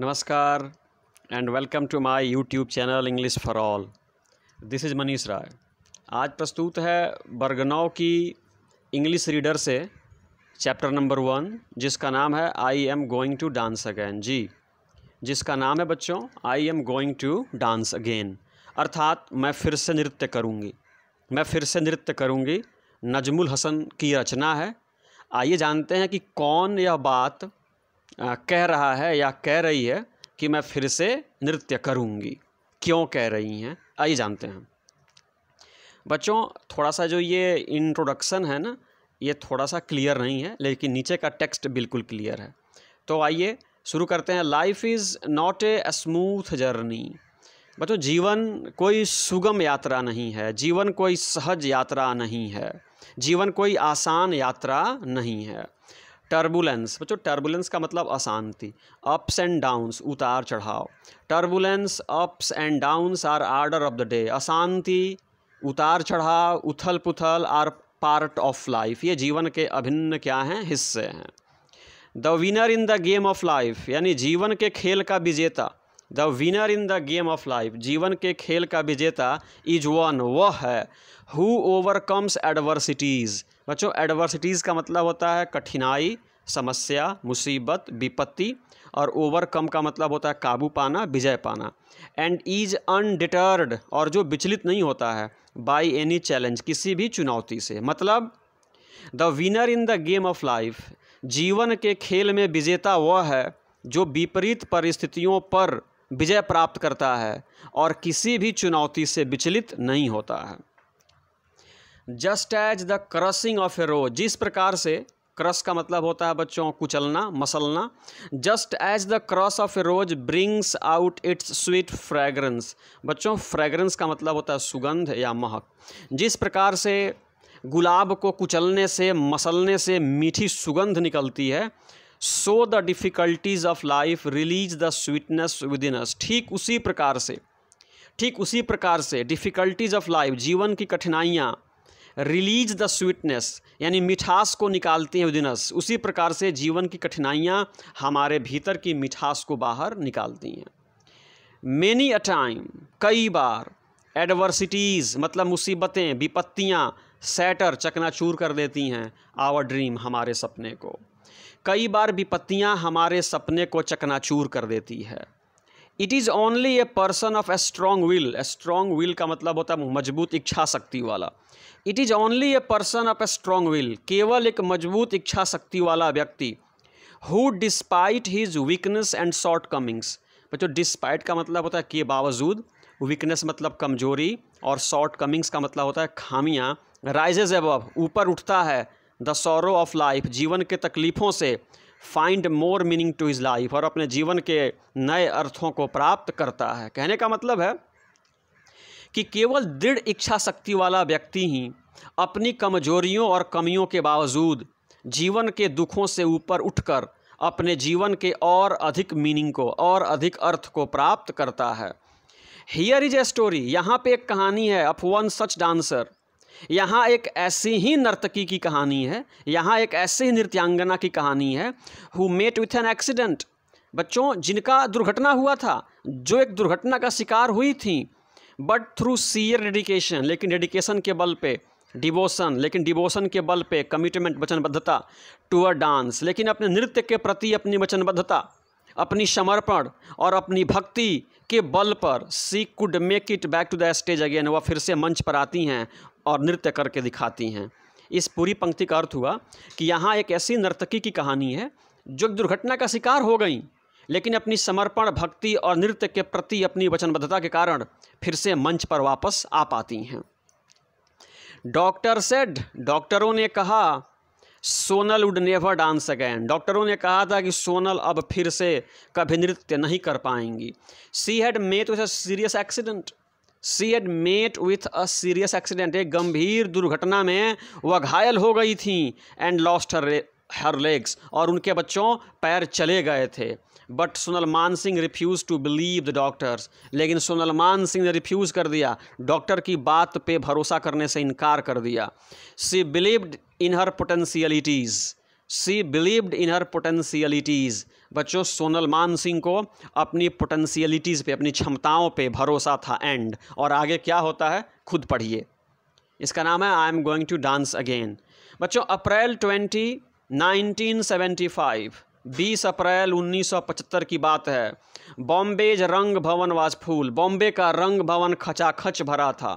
नमस्कार and welcome to my YouTube channel English for all this is Manish Rai आज प्रस्तुत है बर्गनाव की इंग्लिश रीडर से चैप्टर नंबर वन जिसका नाम है I am going to dance again जी जिसका नाम है बच्चों I am going to dance again अर्थात मैं फिर से नृत्य करूँगी मैं फिर से नृत्य करूँगी नजमुल हसन की रचना है आइए जानते हैं कि कौन यह बात कह रहा है या कह रही है कि मैं फिर से नृत्य करूँगी क्यों कह रही हैं आइए जानते हैं बच्चों थोड़ा सा जो ये इंट्रोडक्शन है ना ये थोड़ा सा क्लियर नहीं है लेकिन नीचे का टेक्स्ट बिल्कुल क्लियर है तो आइए शुरू करते हैं life is not a smooth journey बच्चों जीवन कोई सुगम यात्रा नहीं है जीवन कोई सहज यात्रा नहीं है जीवन कोई आसान यात्रा नहीं है टर्बुलेंस बच्चों टर्बुलेंस का मतलब अशांति अप्स एंड डाउन्स उतार चढ़ाव turbulence ups and downs are order of the day अशांति उतार चढ़ाव उथल पुथल आर पार्ट ऑफ लाइफ ये जीवन के अभिन्न क्या हैं हिस्से हैं the winner in the game of life यानी जीवन के खेल का विजेता the winner in the game of life जीवन के खेल का विजेता इज वन वह है हु ओवरकम्स एडवर्सिटीज़ बच्चों एडवर्सिटीज़ का मतलब होता है कठिनाई समस्या मुसीबत विपत्ति और ओवरकम का मतलब होता है काबू पाना विजय पाना एंड इज अनडिटर्ड और जो विचलित नहीं होता है बाई एनी चैलेंज किसी भी चुनौती से मतलब the winner in the game of life जीवन के खेल में विजेता वह है जो विपरीत परिस्थितियों पर विजय प्राप्त करता है और किसी भी चुनौती से विचलित नहीं होता है just as the crushing of a rose जिस प्रकार से क्रस का मतलब होता है बच्चों कुचलना मसलना just as the crush of a rose brings out its sweet fragrance बच्चों फ्रेगरेंस का मतलब होता है सुगंध या महक जिस प्रकार से गुलाब को कुचलने से मसलने से मीठी सुगंध निकलती है so the difficulties of life release the sweetness within us ठीक उसी प्रकार से ठीक उसी प्रकार से डिफ़िकल्टीज़ ऑफ लाइफ जीवन की कठिनाइयाँ रिलीज द स्वीटनेस यानी मिठास को निकालती हैं विदिनस उसी प्रकार से जीवन की कठिनाइयाँ हमारे भीतर की मिठास को बाहर निकालती हैं मैनी अ टाइम कई बार एडवर्सिटीज़ मतलब मुसीबतें विपत्तियाँ सेटर चकनाचूर कर देती हैं आवर ड्रीम हमारे सपने को कई बार विपत्तियाँ हमारे सपने को चकनाचूर कर देती है it is only a person of a strong will a strong will का मतलब होता है मजबूत इच्छा शक्ति वाला it is only a person of a strong will केवल एक मजबूत इच्छा शक्ति वाला व्यक्ति who despite his weakness and shortcomings बच्चों डिस्पाइट का मतलब होता है के बावजूद वीकनेस मतलब कमजोरी और शॉर्ट कमिंग्स का मतलब होता है खामियाँ राइजेज एब ऊपर उठता है द सौरो ऑफ लाइफ जीवन के तकलीफ़ों से find more meaning to his life और अपने जीवन के नए अर्थों को प्राप्त करता है कहने का मतलब है कि केवल दृढ़ इच्छा शक्ति वाला व्यक्ति ही अपनी कमजोरियों और कमियों के बावजूद जीवन के दुखों से ऊपर उठकर अपने जीवन के और अधिक मीनिंग को और अधिक अर्थ को प्राप्त करता है हियर इज ए स्टोरी यहाँ पे एक कहानी है अफ वन सच डांसर यहाँ एक ऐसी ही नर्तकी की कहानी है यहाँ एक ऐसे ही नृत्यांगना की कहानी है who met with an accident बच्चों जिनका दुर्घटना हुआ था जो एक दुर्घटना का शिकार हुई थी बट थ्रू सीयर डेडिकेशन लेकिन डेडिकेशन के बल पे डिवोशन लेकिन डिवोशन के बल पे कमिटमेंट वचनबद्धता टू अ डांस लेकिन अपने नृत्य के प्रति अपनी वचनबद्धता अपनी समर्पण और अपनी भक्ति के बल पर she could make it back to the stage again वह फिर से मंच पर आती हैं और नृत्य करके दिखाती हैं इस पूरी पंक्ति का अर्थ हुआ कि यहाँ एक ऐसी नर्तकी की कहानी है जो दुर्घटना का शिकार हो गई लेकिन अपनी समर्पण भक्ति और नृत्य के प्रति अपनी वचनबद्धता के कारण फिर से मंच पर वापस आ पाती हैं डॉक्टर सेड डॉक्टरों ने कहा Sonal would never dance again डॉक्टरों ने कहा था कि सोनल अब फिर से कभी नृत्य नहीं कर पाएंगी she had met with a serious accident she had met with a serious accident एक गंभीर दुर्घटना में वह घायल हो गई थी and lost her her legs और उनके बच्चों पैर चले गए थे but सोनलमान Singh refuse to believe the doctors लेकिन सोनलमान सिंह ने रिफ्यूज़ कर दिया डॉक्टर की बात पे भरोसा करने से इनकार कर दिया सी believed in her पोटेंशियलिटीज़ C believed in हर पोटेंशियलिटीज़ बच्चों सोनलमान सिंह को अपनी पोटेंशियलिटीज़ पे अपनी क्षमताओं पे भरोसा था एंड और आगे क्या होता है खुद पढ़िए इसका नाम है I am going to dance again बच्चों अप्रैल ट्वेंटी 1975 बीस अप्रैल 1975 की बात है बॉम्बेज रंग भवन वाज फूल बॉम्बे का रंग भवन खचाखच भरा था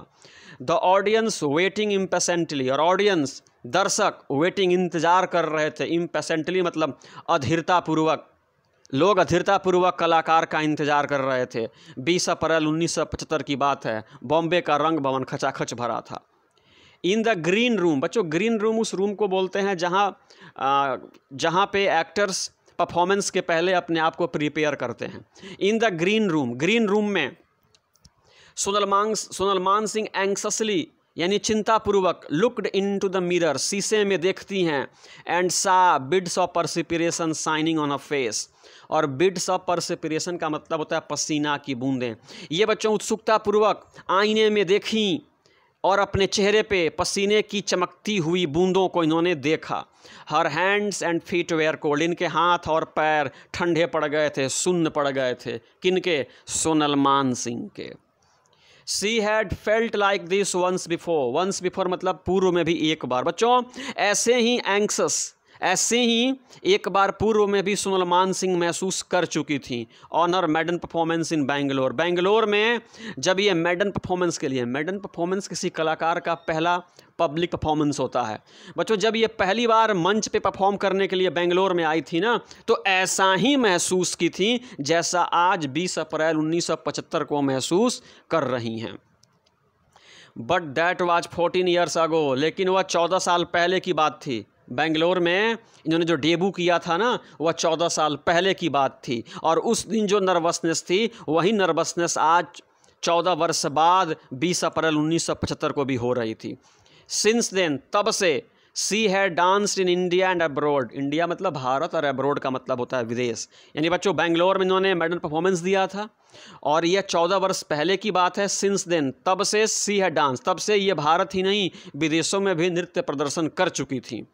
द ऑडियंस वेटिंग इम्पेसेंटली और ऑडियंस दर्शक वेटिंग इंतजार कर रहे थे इम्पेसेंटली मतलब अधीरतापूर्वक लोग अधीरतापूर्वक कलाकार का इंतजार कर रहे थे 20 अप्रैल 1975 की बात है बॉम्बे का रंग भवन खचाखच भरा था इन द ग्रीन रूम बच्चों ग्रीन रूम उस रूम को बोलते हैं जहाँ जहाँ पे एक्टर्स परफॉर्मेंस के पहले अपने आप को प्रिपेयर करते हैं इन the green room green room में सोनलमान सोनलमान सिंह एंक्सली यानी चिंतापूर्वक looked in to the mirror शीशे में देखती हैं एंड सा beads of परसिपरेशन signing on a face और बिड्स ऑफ परसिपरेशन का मतलब होता है पसीना की बूंदें ये बच्चों उत्सुकतापूर्वक आईने में देखी और अपने चेहरे पे पसीने की चमकती हुई बूंदों को इन्होंने देखा her hands and feet were cold इनके हाथ और पैर ठंडे पड़ गए थे सुन्न पड़ गए थे किनके सोनलमान सिंह के she had felt like this once before once before मतलब पूर्व में भी एक बार बच्चों ऐसे ही एंक्सस ऐसे ही एक बार पूर्व में भी सुनलमान सिंह महसूस कर चुकी थी on her maiden performance in Bangalore Bangalore में जब ये मेडन परफॉर्मेंस के लिए मेडन परफॉर्मेंस किसी कलाकार का पहला पब्लिक परफॉर्मेंस होता है बच्चों जब ये पहली बार मंच पे परफॉर्म करने के लिए बेंगलोर में आई थी ना तो ऐसा ही महसूस की थी जैसा आज 20 अप्रैल 1975 को महसूस कर रही हैं but that was fourteen years ago लेकिन वह चौदह साल पहले की बात थी बेंगलोर में इन्होंने जो डेबू किया था ना वह चौदह साल पहले की बात थी और उस दिन जो नर्वसनेस थी वही नर्वसनेस आज चौदह वर्ष बाद बीस अप्रैल उन्नीस सौ पचहत्तर को भी हो रही थी सिंस देन तब से she has dance in India and abroad India मतलब भारत और अब्रोड का मतलब होता है विदेश यानी बच्चों बेंगलोर में इन्होंने मेडल परफॉर्मेंस दिया था और यह चौदह वर्ष पहले की बात है सिंस देन तब से सी है डांस तब से ये भारत ही नहीं विदेशों में भी नृत्य प्रदर्शन कर चुकी थी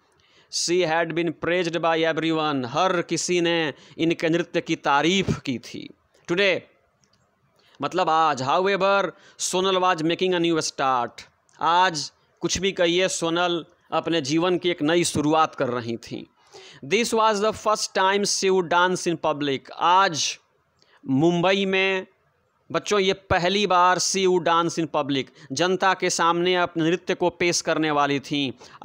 she had been praised by everyone हर किसी ने इनके नृत्य की तारीफ की थी टुडे मतलब आज however Sonal was making a new start आज कुछ भी कहिए सोनल अपने जीवन की एक नई शुरुआत कर रही थी this was the first time she would dance in public आज मुंबई में बच्चों ये पहली बार she you dance in public जनता के सामने अपने नृत्य को पेश करने वाली थी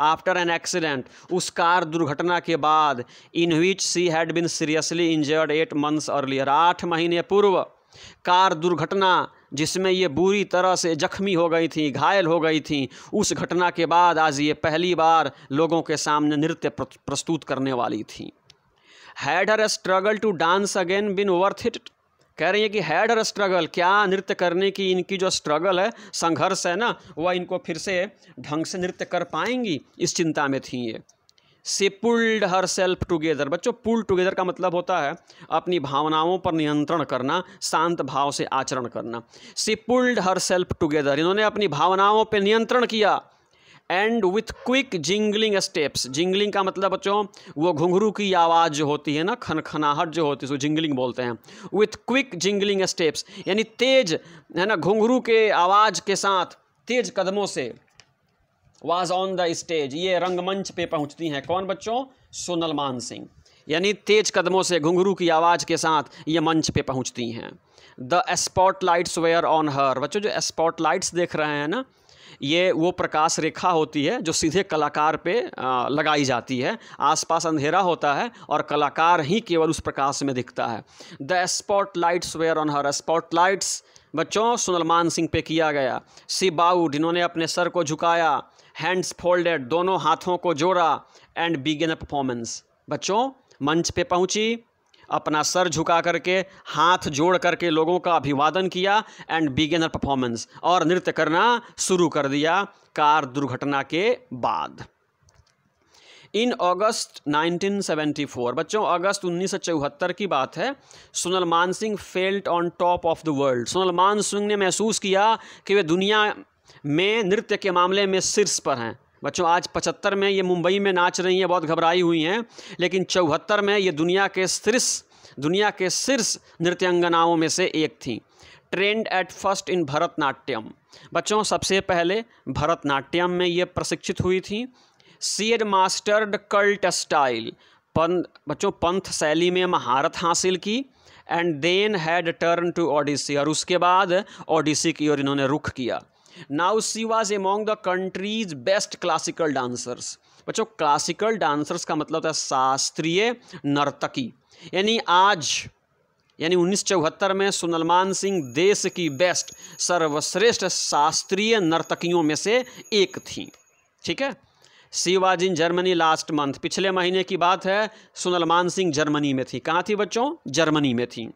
आफ्टर एन एक्सीडेंट उस कार दुर्घटना के बाद in which she had been seriously injured eight months earlier आठ महीने पूर्व कार दुर्घटना जिसमें ये बुरी तरह से जख्मी हो गई थी घायल हो गई थी उस घटना के बाद आज ये पहली बार लोगों के सामने नृत्य प्रस्तुत करने वाली थी had her struggle to dance again been worth it कह रही है कि हैड हर स्ट्रगल क्या नृत्य करने की इनकी जो स्ट्रगल है संघर्ष है ना वह इनको फिर से ढंग से नृत्य कर पाएंगी इस चिंता में थी ये से पुल्ड हर सेल्फ टुगेदर बच्चों पुल टुगेदर का मतलब होता है अपनी भावनाओं पर नियंत्रण करना शांत भाव से आचरण करना से पुल्ड हर सेल्फ टुगेदर इन्होंने अपनी भावनाओं पर नियंत्रण किया and with quick jingling steps jingling का मतलब बच्चों वो घुंघरू की आवाज़ जो होती है ना खनखनाहट जो होती है उसको जिंगलिंग बोलते हैं विथ क्विक जिंगलिंग स्टेप्स यानी तेज है ना घुंघरू के आवाज़ के साथ तेज कदमों से वाज ऑन द स्टेज ये रंगमंच पे पहुंचती हैं कौन बच्चों सोनलमान सिंह यानी तेज कदमों से घुंघरू की आवाज़ के साथ ये मंच पे पहुंचती हैं the spotlights were on her बच्चों जो स्पॉट लाइट्स देख रहे हैं ना ये वो प्रकाश रेखा होती है जो सीधे कलाकार पे लगाई जाती है आसपास अंधेरा होता है और कलाकार ही केवल उस प्रकाश में दिखता है the spotlights were on her spot lights बच्चों सुनलमान सिंह पे किया गया सी बाउड इन्होंने अपने सर को झुकाया हैंड्स फोल्डेड दोनों हाथों को जोड़ा एंड बिगेन अ परफॉर्मेंस बच्चों मंच पे पहुंची अपना सर झुका करके हाथ जोड़ करके लोगों का अभिवादन किया एंड बिगेनर परफॉर्मेंस और नृत्य करना शुरू कर दिया कार दुर्घटना के बाद इन अगस्त 1974 बच्चों अगस्त उन्नीस की बात है Sonal Man Singh felt on top of the world Sonal Man Singh ने महसूस किया कि वे दुनिया में नृत्य के मामले में शीर्ष पर हैं बच्चों आज पचहत्तर में ये मुंबई में नाच रही हैं बहुत घबराई हुई हैं लेकिन चौहत्तर में ये दुनिया के शीर्ष दुनिया के शीर्ष नृत्यांगनाओं में से एक थी trained at first in Bharatanatyam बच्चों सबसे पहले भरतनाट्यम में ये प्रशिक्षित हुई थी सीड मास्टर्ड कल्ट स्टाइल पंथ बच्चों पंथ शैली में महारत हासिल की and then had turned to Odissi और उसके बाद ओडिसी की ओर इन्होंने रुख किया now she was among the country's best classical dancers बच्चों क्लासिकल डांसर्स का मतलब था शास्त्रीय नर्तकी यानी आज यानी उन्नीस में सुनलमान सिंह देश की बेस्ट सर्वश्रेष्ठ शास्त्रीय नर्तकियों में से एक थी ठीक है she was in Germany last month पिछले महीने की बात है सुनलमान सिंह जर्मनी में थी कहाँ थी बच्चों जर्मनी में थी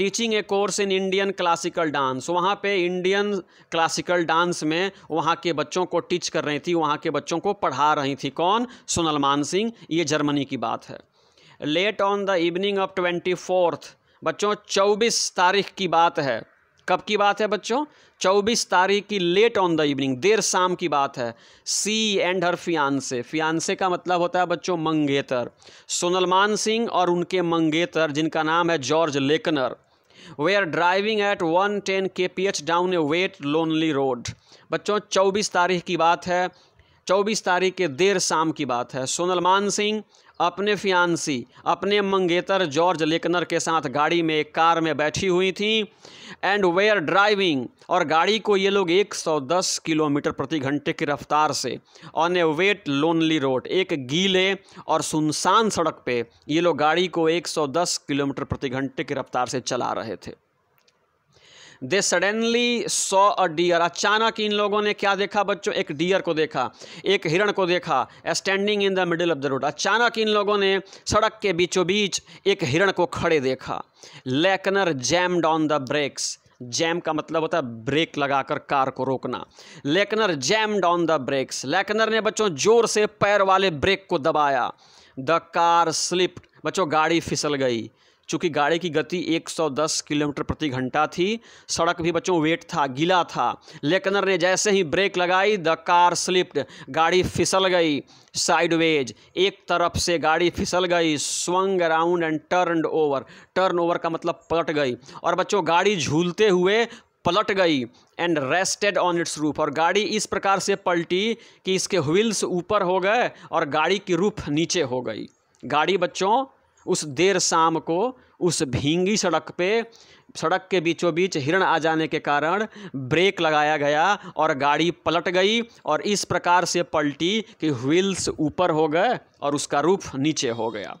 teaching a course in Indian classical dance वहाँ पे इंडियन क्लासिकल डांस में वहाँ के बच्चों को टीच कर रही थी वहाँ के बच्चों को पढ़ा रही थी कौन सोनल मान सिंह ये जर्मनी की बात है late on the evening of twenty fourth बच्चों चौबीस तारीख की बात है कब की बात है बच्चों चौबीस तारीख की लेट ऑन द इवनिंग देर शाम की बात है she and her fiance fiance का मतलब होता है बच्चों मंगेतर सोनलमान सिंह और उनके मंगेतर जिनका नाम है George Lakner they are driving at one ten K P H down a wet lonely road बच्चों चौबीस तारीख की बात है चौबीस तारीख के देर शाम की बात है सोनलमान सिंह अपने फियांसी अपने मंगेतर जॉर्ज लेकनर के साथ गाड़ी में एक कार में बैठी हुई थी एंड वेयर ड्राइविंग और गाड़ी को ये लोग 110 किलोमीटर प्रति घंटे की रफ्तार से on a wet lonely road एक गीले और सुनसान सड़क पे ये लोग गाड़ी को 110 किलोमीटर प्रति घंटे की रफ्तार से चला रहे थे they suddenly saw a deer अचानक इन लोगों ने क्या देखा बच्चों एक डियर को देखा एक हिरण को देखा standing in the middle of the road अचानक इन लोगों ने सड़क के बीचों बीच एक हिरण को खड़े देखा Lakner jammed on the brakes jam का मतलब होता है ब्रेक लगाकर कार को रोकना Lakner jammed on the brakes Lakner ने बच्चों जोर से पैर वाले ब्रेक को दबाया द कार स्लिप्ड बच्चों गाड़ी फिसल गई चूँकि गाड़ी की गति 110 किलोमीटर प्रति घंटा थी सड़क भी बच्चों वेट था गीला था लेकनर ने जैसे ही ब्रेक लगाई द कार स्लिप्ड गाड़ी फिसल गई साइडवेज एक तरफ से गाड़ी फिसल गई swung around and turn over turn over का मतलब पलट गई और बच्चों गाड़ी झूलते हुए पलट गई and rested on its roof और गाड़ी इस प्रकार से पलटी कि इसके व्हील्स ऊपर हो गए और गाड़ी की रूफ नीचे हो गई गाड़ी बच्चों उस देर शाम को उस भींगी सड़क पे सड़क के बीचों बीच हिरण आ जाने के कारण ब्रेक लगाया गया और गाड़ी पलट गई और इस प्रकार से पलटी कि व्हील्स ऊपर हो गए और उसका रूफ नीचे हो गया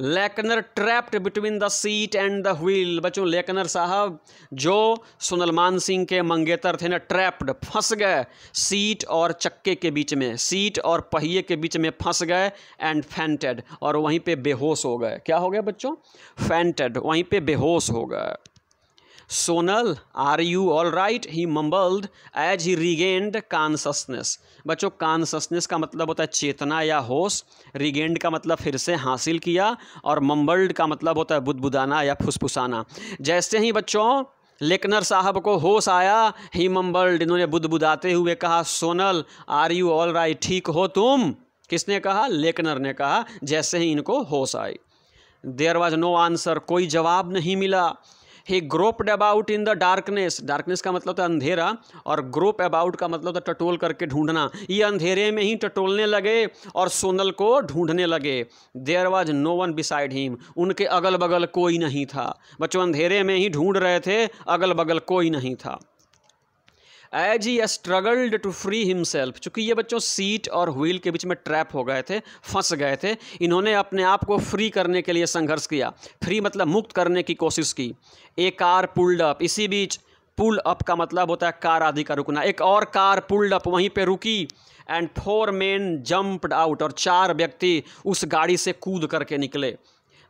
Lakner trapped between the seat and the wheel बच्चों लेकनर साहब जो सुनलमान सिंह के मंगेतर थे ना ट्रैप्ड फंस गए सीट और चक्के के बीच में सीट और पहिए के बीच में फंस गए एंड फेंटेड और वहीं पे बेहोश हो गए क्या हो गया बच्चों फेंटेड वहीं पे बेहोश हो गए Sonal are you all right he mumbled as he regained consciousness बच्चों कॉन्सनेस का मतलब होता है चेतना या होश रिगेंड का मतलब फिर से हासिल किया और मम्बल्ड का मतलब होता है बुदबुदाना या फुसफुसाना जैसे ही बच्चों लेकनर साहब को होश आया ही मम्बल्ड इन्होंने बुदबुदाते हुए कहा Sonal are you all right ठीक हो तुम किसने कहा लेकनर ने कहा जैसे ही इनको होश आई देयर वॉज नो आंसर कोई जवाब नहीं मिला he groped about in the darkness darkness का मतलब था तो अंधेरा और ग्रोप अबाउट का मतलब था तो टटोल करके ढूंढना ये अंधेरे में ही टटोलने लगे और सोनल को ढूंढने लगे there was no one beside him उनके अगल बगल कोई नहीं था बच्चों अंधेरे में ही ढूंढ रहे थे अगल बगल कोई नहीं था as he struggled to free himself चूंकि ये बच्चों सीट और व्हील के बीच में ट्रैप हो गए थे फंस गए थे इन्होंने अपने आप को फ्री करने के लिए संघर्ष किया फ्री मतलब मुक्त करने की कोशिश की ए कार पुल्ड अप इसी बीच पुल अप का मतलब होता है कार आदि का रुकना एक और कार पुल्ड अप वहीं पे रुकी and four men jumped out और चार व्यक्ति उस गाड़ी से कूद करके निकले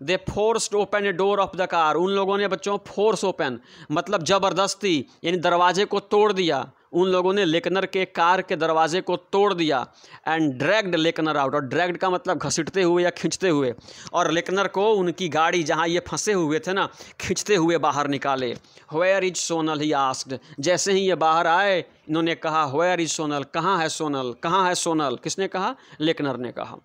they forced open a door of the car उन लोगों ने बच्चों फोर्स ओपन मतलब ज़बरदस्ती यानी दरवाजे को तोड़ दिया उन लोगों ने लेकनर के कार के दरवाजे को तोड़ दिया एंड ड्रैग्ड लेकनर आउट और ड्रैग्ड का मतलब घसीटते हुए या खींचते हुए और लेकनर को उनकी गाड़ी जहाँ ये फंसे हुए थे ना खींचते हुए बाहर निकाले where is Sonal he asked जैसे ही ये बाहर आए इन्होंने कहा होयर इज सोनल कहाँ है सोनल कहाँ है सोनल किसने कहा लेकनर ने कहा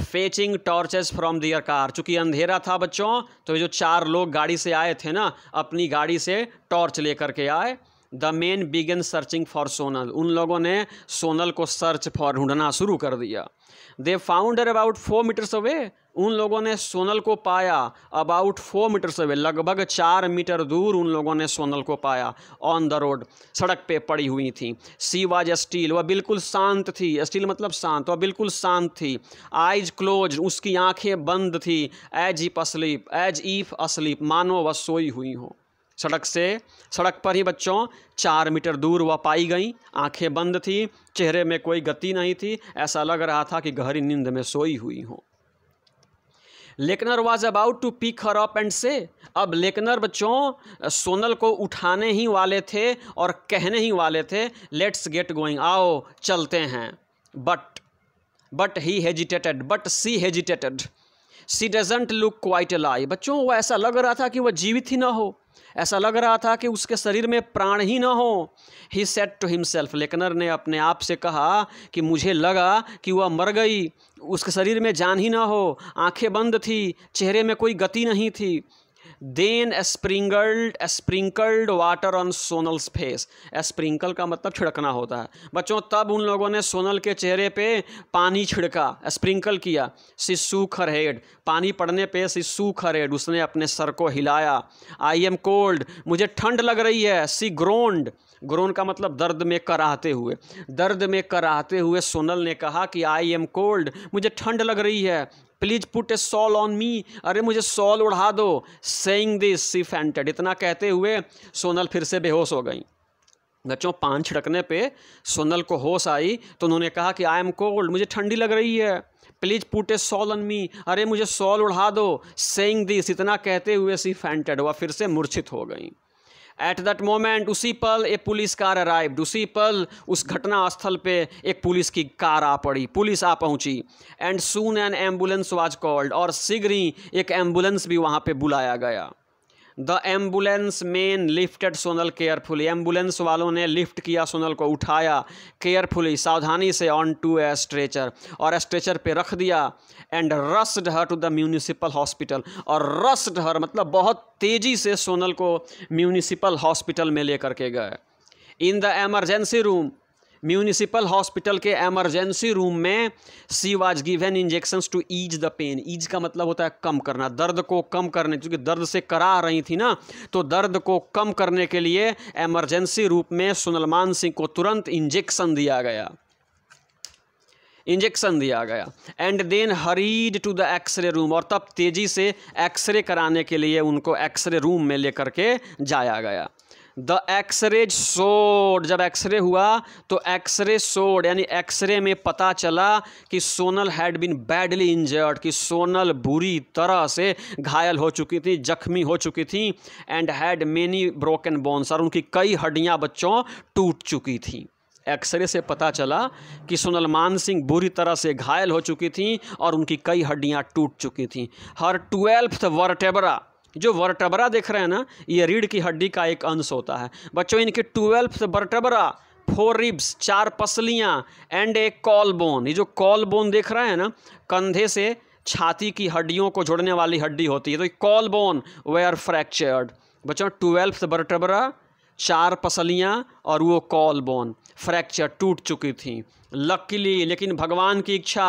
fetching torches from their car चूंकि अंधेरा था बच्चों तो ये जो चार लोग गाड़ी से आए थे ना अपनी गाड़ी से टॉर्च लेकर के आए the men began searching for Sonal उन लोगों ने सोनल को सर्च फॉर ढूंढना शुरू कर दिया they found her about four metres away उन लोगों ने सोनल को पाया अबाउट फोर मीटर से वे लगभग चार मीटर दूर उन लोगों ने सोनल को पाया ऑन द रोड सड़क पे पड़ी हुई थी सी वाज स्टील वह बिल्कुल शांत थी स्टील मतलब शांत वह बिल्कुल शांत थी आइज क्लोज उसकी आंखें बंद थी as if asleep as if asleep मानो वह सोई हुई हो सड़क से सड़क पर ही बच्चों चार मीटर दूर वह पाई गई आंखें बंद थी चेहरे में कोई गति नहीं थी ऐसा लग रहा था कि गहरी नींद में सोई हुई हों Lakner was about to pick her up and से अब लेकनर बच्चों सोनल को उठाने ही वाले थे और कहने ही वाले थे लेट्स गेट गोइंग आओ चलते हैं but but he hesitated but she hesitated she doesn't look quite lie बच्चों वो ऐसा लग रहा था कि वह जीवित ही ना हो ऐसा लग रहा था कि उसके शरीर में प्राण ही ना हो he said to himself Lakner ने अपने आप से कहा कि मुझे लगा कि वह मर गई उसके शरीर में जान ही ना हो आंखें बंद थी चेहरे में कोई गति नहीं थी then sprinkled sprinkled water on Sonal's face sprinkle का मतलब छिड़कना होता है बच्चों तब उन लोगों ने सोनल के चेहरे पे पानी छिड़का स्प्रिंकल किया सिसूखर हेड पानी पड़ने पे सिसूखर हेड उसने अपने सर को हिलाया आई एम कोल्ड मुझे ठंड लग रही है सी ग्रोन्ड ग्रोन का मतलब दर्द में कराहते हुए दर्द में कराहते हुए सोनल ने कहा कि आई एम कोल्ड मुझे ठंड लग रही है please put a shawl on me अरे मुझे सॉल उड़ा दो सेइंग दिस सी फैंटेड इतना कहते हुए सोनल फिर से बेहोश हो गई बच्चों पान छिड़कने पे सोनल को होश आई तो उन्होंने कहा कि आई एम कोल्ड मुझे ठंडी लग रही है please put a shawl on me अरे मुझे सॉल उड़ा दो सेइंग दिस इतना कहते हुए सी फैंटेड हुआ फिर से मूर्छित हो गई एट दैट मोमेंट उसी पल एक पुलिस कार अराइव्ड उसी पल उस घटना स्थल पे एक पुलिस की कार आ पड़ी पुलिस आ पहुंची and soon an ambulance was called और शीघ्र ही एक एम्बुलेंस भी वहाँ पे बुलाया गया the ambulance men lifted Sonal carefully ambulance वालों ने लिफ्ट किया सोनल को उठाया केयरफुली सावधानी से ऑन टू ए स्ट्रेचर और स्ट्रेचर पे रख दिया and rushed her to the municipal hospital और रस्ड हर मतलब बहुत तेज़ी से सोनल को म्यूनिसिपल हॉस्पिटल में लेकर के गए in the emergency room municipal hospital के एमरजेंसी रूम में she was given injections to ease the pain ease का मतलब होता है कम करना दर्द को कम करने क्योंकि दर्द से करा रही थी ना तो दर्द को कम करने के लिए एमरजेंसी रूप में सुनलमान सिंह को तुरंत इंजेक्शन दिया गया इंजेक्शन दिया गया and then hurried to the X ray room और तब तेज़ी से एक्सरे कराने के लिए उनको एक्सरे रूम में लेकर के जाया गया द एक्सरे शोड जब एक्सरे हुआ तो एक्सरे शोड यानी एक्सरे में पता चला कि Sonal had been badly injured कि सोनल बुरी तरह से घायल हो चुकी थी जख्मी हो चुकी थी and had many broken bones और उनकी कई हड्डियां बच्चों टूट चुकी थी एक्सरे से पता चला कि सोनल मान सिंह बुरी तरह से घायल हो चुकी थी और उनकी कई हड्डियां टूट चुकी थी हर ट्वेल्थ वर्टेबरा जो वर्टबरा देख रहे हैं ना ये रीढ़ की हड्डी का एक अंश होता है बच्चों इनके ट्वेल्थ वर्टबरा फोर रिब्स चार पसलियाँ एंड ए कॉल बोन ये जो कॉल बोन देख रहे हैं ना कंधे से छाती की हड्डियों को जोड़ने वाली हड्डी होती है तो collar bone they are fractured बच्चों ट्वेल्थ वर्टबरा चार पसलियाँ और वो कॉल बोन फ्रैक्चर टूट चुकी थी लकीली लेकिन भगवान की इच्छा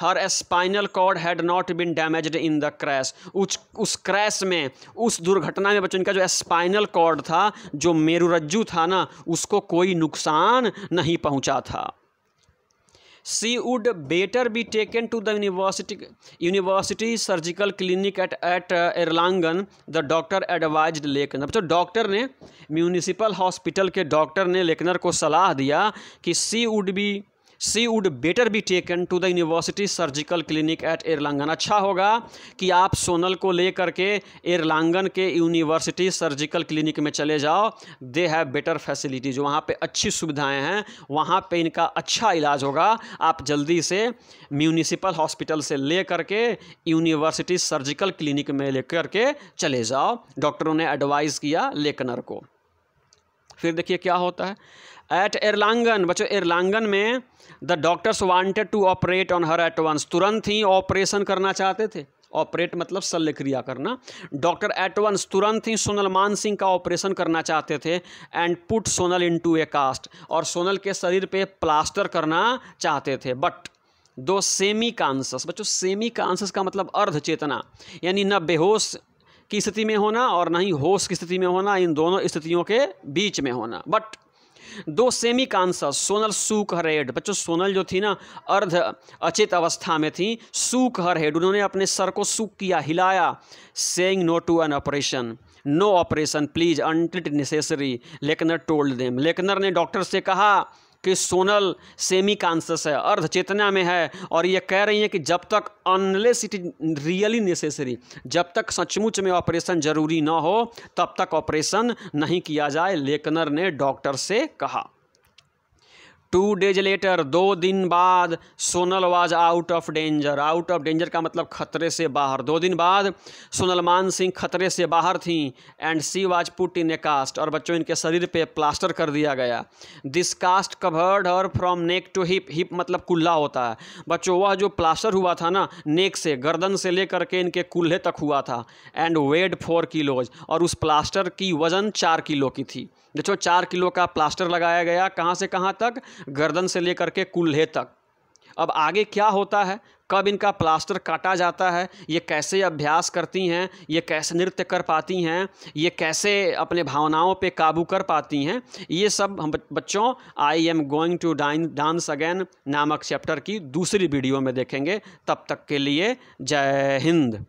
her spinal cord had not been damaged in the crash उस उस क्रैश में उस दुर्घटना में बच्चों का जो स्पाइनल कॉर्ड था जो मेरुरज्जु था ना उसको कोई नुकसान नहीं पहुंचा था she would better be taken to the university university surgical clinic at at Erlangen the doctor advise Lakner तो डॉक्टर ने म्यूनिसिपल हॉस्पिटल के डॉक्टर ने लेकनर को सलाह दिया कि she would be she would better be taken to the university surgical clinic at Erlangen अच्छा होगा कि आप सोनल को ले के एरलांगन के यूनिवर्सिटी सर्जिकल क्लिनिक में चले जाओ दे हैव बेटर फैसिलिटीज वहाँ पे अच्छी सुविधाएं हैं वहाँ पे इनका अच्छा इलाज होगा आप जल्दी से म्यूनिसिपल हॉस्पिटल से ले करके यूनिवर्सिटी सर्जिकल क्लिनिक में ले करके चले जाओ डॉक्टरों ने एडवाइज़ किया लेकनर को फिर देखिए क्या होता है एट एरलांगन बच्चों एरलांगन में the doctors wanted to operate on her at once तुरंत ही ऑपरेशन करना चाहते थे ऑपरेट मतलब शल्य क्रिया करना डॉक्टर एटवंस तुरंत ही सोनल मान सिंह का ऑपरेशन करना चाहते थे and put Sonal into a cast और सोनल के शरीर पे प्लास्टर करना चाहते थे बट दो सेमी कॉन्सस बच्चों सेमी कॉन्सस का मतलब अर्ध चेतना यानी न बेहोश की स्थिति में होना और ना ही होश की स्थिति में होना इन दोनों स्थितियों के बीच में होना but though semi conscious Sonal shook her head बच्चों सोनल जो थी ना अर्ध अचेत अवस्था में थी सूक हर हेड उन्होंने अपने सर को सूक किया हिलाया saying no to an operation no operation please until necessary Lakner told them Lakner ने डॉक्टर से कहा कि सोनल सेमी कॉन्सस है अर्ध चेतना में है और ये कह रही हैं कि जब तक unless it is really necessary जब तक सचमुच में ऑपरेशन जरूरी ना हो तब तक ऑपरेशन नहीं किया जाए लेकनर ने डॉक्टर से कहा टू डेज लेटर दो दिन बाद Sonal was out of danger out of danger का मतलब खतरे से बाहर दो दिन बाद सोनलमान सिंह खतरे से बाहर थीं and she was put in a cast और बच्चों इनके शरीर पे प्लास्टर कर दिया गया दिस कास्ट कवर्ड और from neck to hip hip मतलब कुल्ला होता है बच्चों वह जो प्लास्टर हुआ था ना नेक से गर्दन से लेकर के इनके कुल्हे तक हुआ था एंड वेड फोर किलोज और उस प्लास्टर की वज़न चार किलो की थी देखो चार किलो का प्लास्टर लगाया गया कहाँ से कहाँ तक गर्दन से लेकर के कुल्हे तक अब आगे क्या होता है कब इनका प्लास्टर काटा जाता है ये कैसे अभ्यास करती हैं ये कैसे नृत्य कर पाती हैं ये कैसे अपने भावनाओं पे काबू कर पाती हैं ये सब हम बच्चों I am going to dine dance again नामक चैप्टर की दूसरी वीडियो में देखेंगे तब तक के लिए जय हिंद